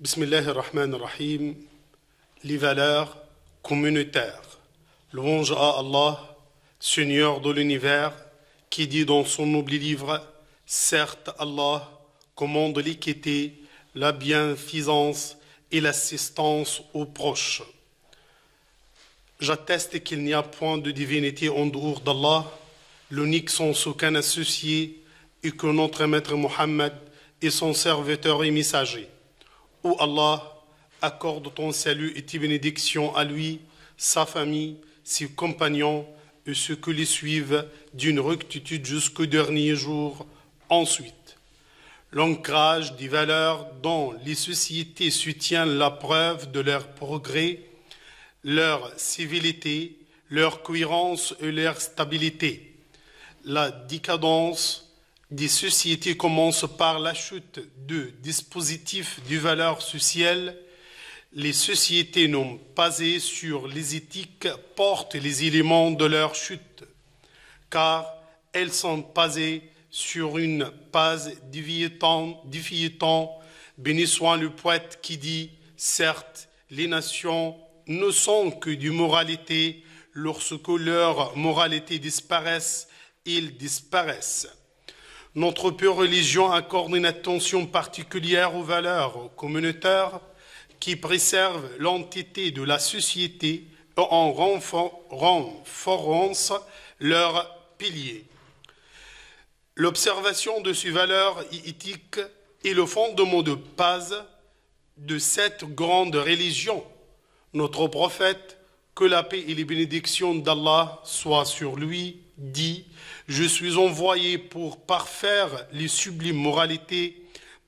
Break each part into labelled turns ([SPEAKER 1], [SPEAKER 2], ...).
[SPEAKER 1] Bismillah ar-Rahman ar-Rahim, les valeurs communautaires. Louange à Allah, Seigneur de l'univers, qui dit dans son noble livre Certes, Allah commande l'équité, la bienfaisance et l'assistance aux proches. J'atteste qu'il n'y a point de divinité en dehors d'Allah, l'unique sans aucun associé, et que notre maître Mohammed est son serviteur et messager. Ô Allah, accorde ton salut et tes bénédictions à lui, sa famille, ses compagnons et ceux qui les suivent d'une rectitude jusqu'au dernier jour. Ensuite, l'ancrage des valeurs dont les sociétés soutiennent la preuve de leur progrès, leur civilité, leur cohérence et leur stabilité. La décadence, des sociétés commencent par la chute de dispositifs de valeur sociale. Les sociétés non basées sur les éthiques portent les éléments de leur chute, car elles sont basées sur une base défiétant, soit le poète qui dit Certes, les nations ne sont que du moralité, lorsque leur moralité disparaisse, ils disparaissent. Notre pure religion accorde une attention particulière aux valeurs communautaires qui préservent l'entité de la société en renforçant leurs piliers. L'observation de ces valeurs éthiques est le fondement de base de cette grande religion. Notre prophète, que la paix et les bénédictions d'Allah soient sur lui, dit, je suis envoyé pour parfaire les sublimes moralités.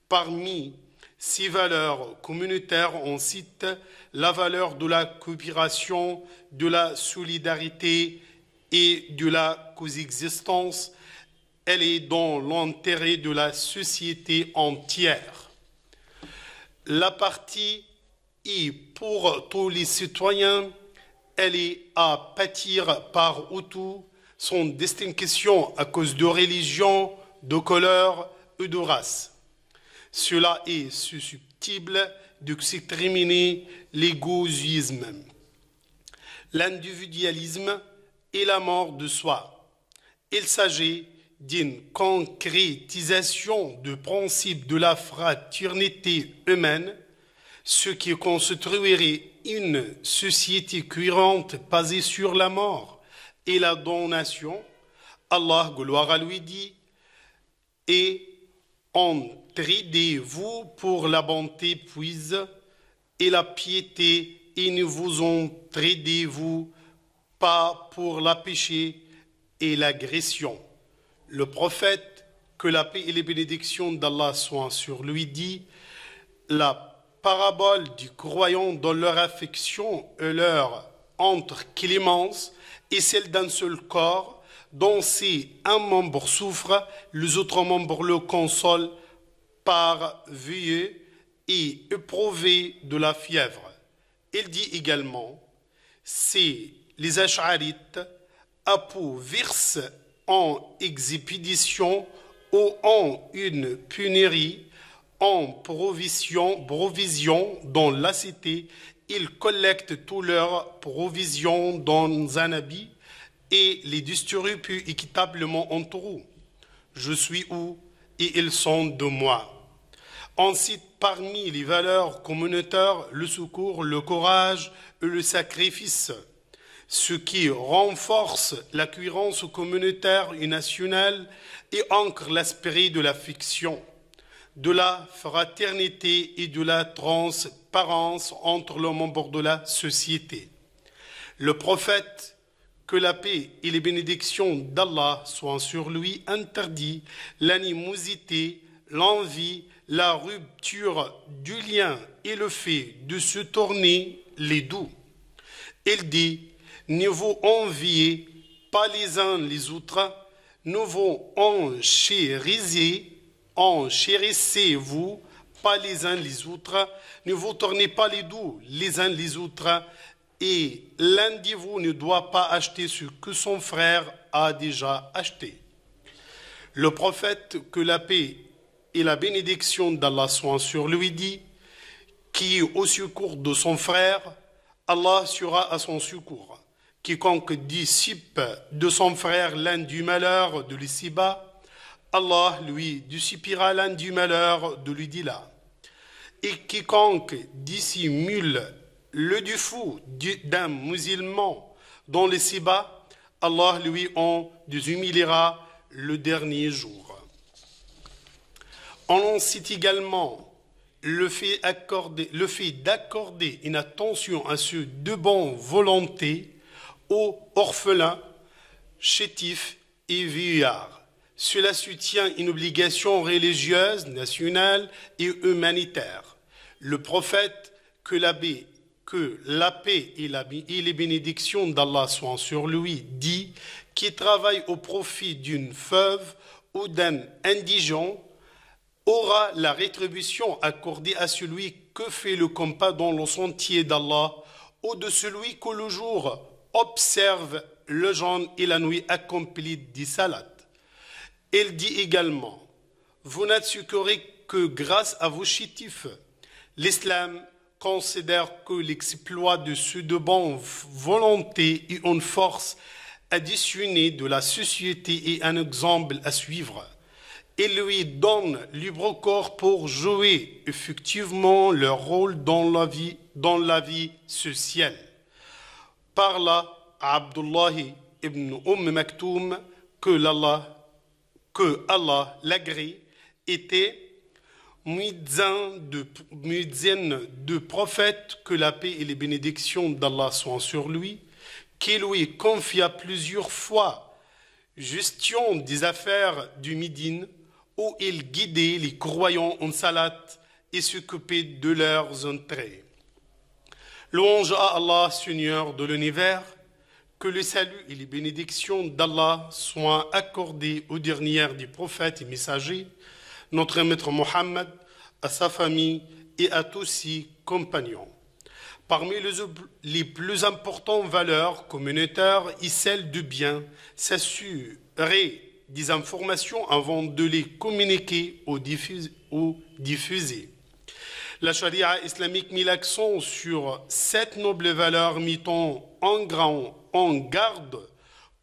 [SPEAKER 1] Parmi ces valeurs communautaires, on cite la valeur de la coopération, de la solidarité et de la coexistence. Elle est dans l'intérêt de la société entière. La partie est pour tous les citoyens, elle est à pâtir par autour, sont distinction à cause de religion, de couleur et de race. Cela est susceptible de s'exterminer l'égoïsme, l'individualisme et la mort de soi. Il s'agit d'une concrétisation du principe de la fraternité humaine, ce qui construirait une société cohérente basée sur la mort et la donation, Allah, gloire à lui, dit Et entraidez-vous pour la bonté puise et la piété, et ne vous entraidez-vous pas pour la péché et l'agression. Le prophète, que la paix et les bénédictions d'Allah soient sur lui, dit La parabole du croyant dans leur affection et leur entre clémence et celle d'un seul corps, dont si un membre souffre, les autres membres le consolent par vue et éprouvés de la fièvre. Il dit également, si les Ash'arites apouvirent en expédition ou en une punérie, en provision, provision dans la cité ils collectent toutes leurs provisions dans un habit et les distribuent plus équitablement en eux. Je suis où et ils sont de moi. On cite parmi les valeurs communautaires le secours, le courage et le sacrifice, ce qui renforce la cohérence communautaire et nationale et ancre l'esprit de la fiction de la fraternité et de la transparence entre les membres de la société. Le prophète, que la paix et les bénédictions d'Allah soient sur lui, interdit l'animosité, l'envie, la rupture du lien et le fait de se tourner les doux. Il dit, ne vous enviez pas les uns les autres, ne vous enchérisez, « vous pas les uns les autres, ne vous tournez pas les dos les uns les autres, et l'un de vous ne doit pas acheter ce que son frère a déjà acheté. Le prophète, que la paix et la bénédiction d'Allah soient sur lui, dit, qui au secours de son frère, Allah sera à son secours. Quiconque dissipe de son frère l'un du malheur de l'ici-bas, Allah lui du l'un du malheur de là Et quiconque dissimule le du fou d'un musulman dans les Sibas, Allah lui en déshumiliera le dernier jour. On en cite également le fait, d'accorder une attention à ceux de bonne volonté aux orphelins, chétifs et vieillards cela soutient une obligation religieuse, nationale et humanitaire. Le prophète, que, que la paix et, les bénédictions d'Allah soient sur lui, dit qui travaille au profit d'une feuve ou d'un indigent aura la rétribution accordée à celui que fait le compas dans le sentier d'Allah ou de celui que le jour observe le jeûne et la nuit accomplit des il dit également, vous n'assurez que grâce à vos chétifs. L'islam considère que l'exploit de ceux de bonne volonté et une force additionnée de la société est un exemple à suivre. Et lui donne libre corps pour jouer effectivement leur rôle dans la vie, dans la vie sociale. Par là, Abdullah ibn Umm Maktoum, que l'Allah que Allah l'agrée était muidzin de, de prophète, que la paix et les bénédictions d'Allah soient sur lui, qu'Il lui confia plusieurs fois gestion des affaires du Midin, où il guidait les croyants en salat et s'occupait de leurs entrées. Louange à Allah, Seigneur de l'univers, que le salut et les bénédictions d'Allah soient accordés aux dernières des prophètes et messagers, notre maître Mohammed, à sa famille et à tous ses compagnons. Parmi les plus importantes valeurs communautaires est celle du bien, s'assurer des informations avant de les communiquer ou diffuser. La charia islamique met l'accent sur sept nobles valeurs mettant en grand, en garde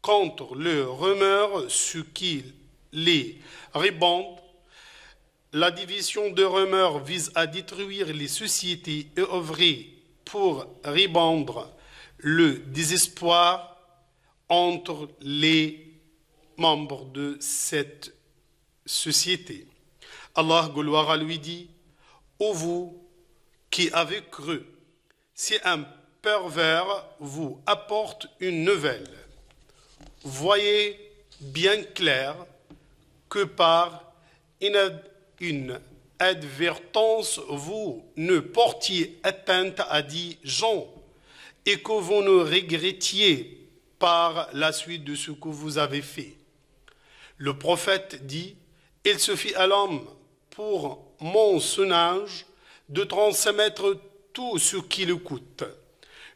[SPEAKER 1] contre le rumeur, ce qui les ribande. La division de rumeurs vise à détruire les sociétés et œuvrer pour ribandre le désespoir entre les membres de cette société. Allah, gloire lui, dit Ô vous qui avez cru, si un pervers vous apporte une nouvelle, voyez bien clair que par une advertance, vous ne portiez atteinte à dix gens et que vous ne regrettiez par la suite de ce que vous avez fait. Le prophète dit, il se fit à l'homme pour mon sonnage, de transmettre tout ce qui le coûte.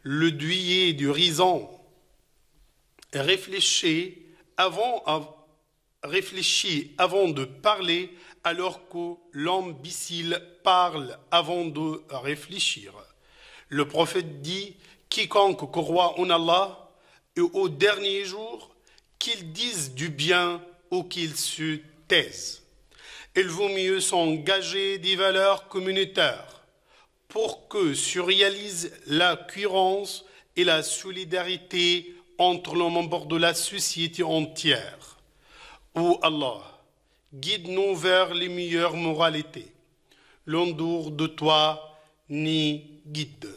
[SPEAKER 1] Le duyer du risant réfléchit avant, de parler alors que l'ambicile parle avant de réfléchir. Le prophète dit, quiconque croit en Allah et au dernier jour, qu'il dise du bien ou qu'il se taise il vaut mieux s'engager des valeurs communautaires pour que se réalise la cohérence et la solidarité entre les membres de la société entière. Ô Allah, guide-nous vers les meilleures moralités. l'endour de toi ni guide.